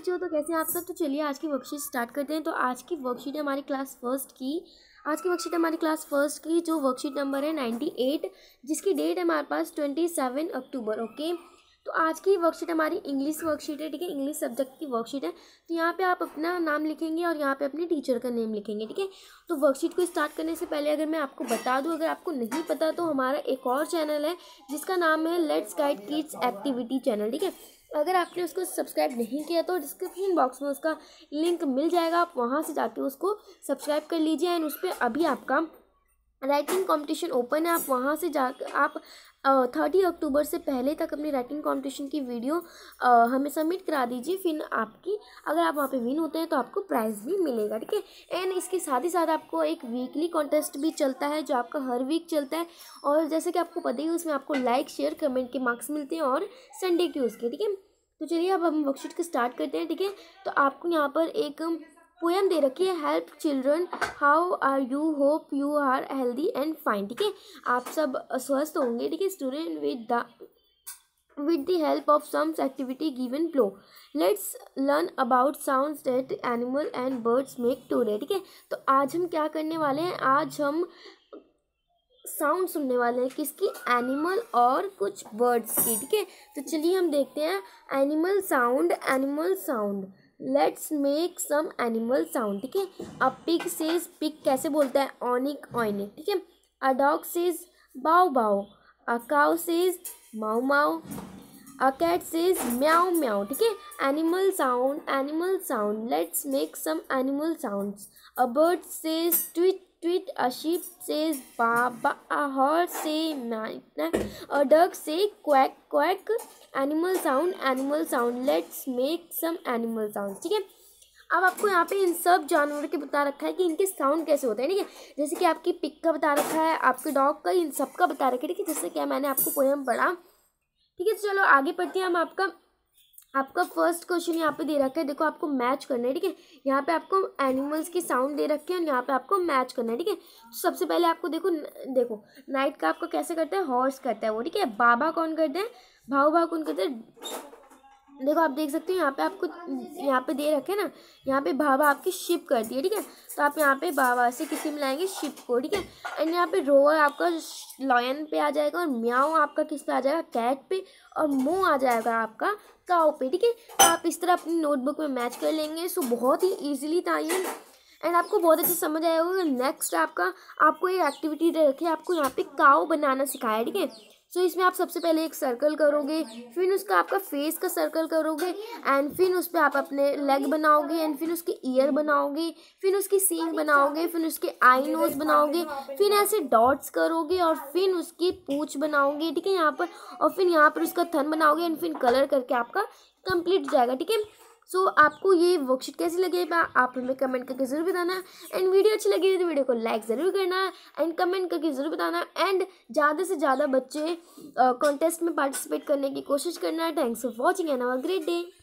बच्चों तो कैसे हैं आप सब तो चलिए आज की वर्कशीट स्टार्ट करते हैं तो आज की वर्कशीट है हमारी क्लास फर्स्ट की आज की वर्कशीट हमारी क्लास फर्स्ट की जो वर्कशीट नंबर है नाइन्टी एट जिसकी डेट है हमारे पास ट्वेंटी सेवन अक्टूबर ओके तो आज की वर्कशीट हमारी इंग्लिश वर्कशीट है ठीक है इंग्लिश सब्जेक्ट की वर्कशीट है तो यहाँ पे आप अपना नाम लिखेंगे और यहाँ पे अपने टीचर का नेम लिखेंगे ठीक है तो वर्कशीट को स्टार्ट करने से पहले अगर मैं आपको बता दूँ अगर आपको नहीं पता तो हमारा एक और चैनल है जिसका नाम है let's guide kids activity channel ठीक है अगर आपने उसको सब्सक्राइब नहीं किया तो डिस्क्रिप्शन बॉक्स में उसका लिंक मिल जाएगा आप वहाँ से जाके उसको सब्सक्राइब कर लीजिए एंड उस पर अभी आपका राइटिंग कंपटीशन ओपन है आप वहाँ से जा आप थर्टी अक्टूबर से पहले तक अपनी राइटिंग कंपटीशन की वीडियो आ, हमें सबमिट करा दीजिए फिर आपकी अगर आप वहाँ पे विन होते हैं तो आपको प्राइज़ भी मिलेगा ठीक है एंड इसके साथ ही साथ आपको एक वीकली कॉन्टेस्ट भी चलता है जो आपका हर वीक चलता है और जैसे कि आपको पता ही उसमें आपको लाइक शेयर कमेंट के मार्क्स मिलते हैं और संडे के उसके ठीक है तो चलिए अब हम वर्कशीट को स्टार्ट करते हैं ठीक है तो आपको यहाँ पर एक पोएम दे रखी है help children how are you hope you are healthy and fine ठीक है आप सब स्वस्थ होंगे ठीक है student with the with the help of some activity given below let's learn about sounds that animal and birds make today ठीक है तो आज हम क्या करने वाले हैं आज हम साउंड सुनने वाले हैं किसकी एनिमल और कुछ बर्ड्स की ठीक है तो चलिए हम देखते हैं animal sound animal sound let's make some animal sound ठीक है अब पिक सेज पिक कैसे बोलता है ऑनिक ऑनिक ठीक है a dog says bow bow a cow says माओ माओ a cat says meow meow ठीक है animal sound animal sound let's make some animal sound a bird says tweet treat a sheep says ba ba, a horse say man, a duck say quack quack, animal sound animal sound. Let's make some animal sounds. ठीक है अब आपको यहाँ पे इन सब जानवर के बता रखा है कि इनके साउंड कैसे होते हैं ठीक है जैसे कि आपकी पिक का बता रखा है आपके डॉग का इन सब का बता रखा है ठीक है जैसे क्या मैंने आपको पोएम पढ़ा ठीक है तो चलो आगे पढ़ते हैं हम आपका आपका फर्स्ट क्वेश्चन यहाँ पे दे रखा है देखो आपको मैच करना है ठीक है यहाँ पे आपको एनिमल्स की साउंड दे रखे हैं और यहाँ पे आपको मैच करना है ठीक है तो सबसे पहले आपको देखो देखो नाइट का आपको कैसे करता है हॉर्स करता है वो ठीक है बाबा कौन करते हैं भाव भाव कौन करते हैं देखो आप देख सकते हो यहाँ पे आपको यहाँ पे दे रखे ना यहाँ पे भाभा आपकी शिप कर दिए ठीक है तो आप यहाँ पे भाभा से किसी में लाएंगे शिप को ठीक है एंड यहाँ पे रोअर आपका लॉयन पे आ जाएगा और म्याओ आपका किस पे आ जाएगा कैट पे और मो आ जाएगा आपका काओ पे ठीक है तो आप इस तरह अपनी नोटबुक में मैच कर लेंगे सो बहुत ही ईजिली था ये एंड आपको बहुत अच्छे समझ आया होगा नेक्स्ट आपका आपको एक एक्टिविटी दे रखी है आपको यहाँ पे काओ बनाना सिखाया ठीक है सो so, इसमें आप सबसे पहले एक सर्कल करोगे फिर उसका आपका फेस का सर्कल करोगे एंड फिर उस पर आप अपने लेग बनाओगे एंड फिर उसके ईयर बनाओगे फिर उसकी सींग बनाओगे फिर उसके आई नोज बनाओगे फिर ऐसे डॉट्स करोगे और फिर उसकी पूछ बनाओगे ठीक है यहाँ पर और फिर यहाँ पर उसका थन बनाओगे एंड फिर कलर करके आपका कंप्लीट जाएगा ठीक है सो so, आपको ये वर्कशीट कैसी लगेगा आप हमें कमेंट करके ज़रूर बताना एंड वीडियो अच्छी लगी तो वीडियो को लाइक ज़रूर करना एंड कमेंट करके ज़रूर बताना एंड ज़्यादा से ज़्यादा बच्चे कॉन्टेस्ट में पार्टिसिपेट करने की कोशिश करना thanks for watching and our great day